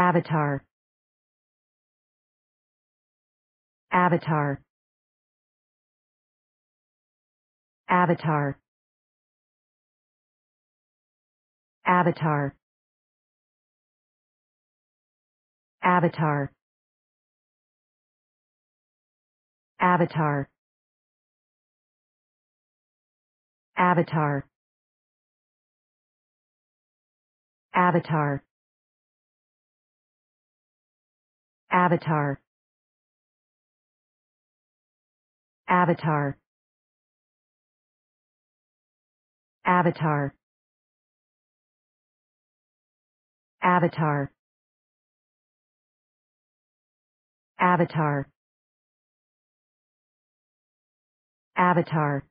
Avatar. Avatar. Avatar. Avatar. Avatar. Avatar. Avatar. Avatar. Avatar. Avatar. Avatar. Avatar. Avatar. Avatar.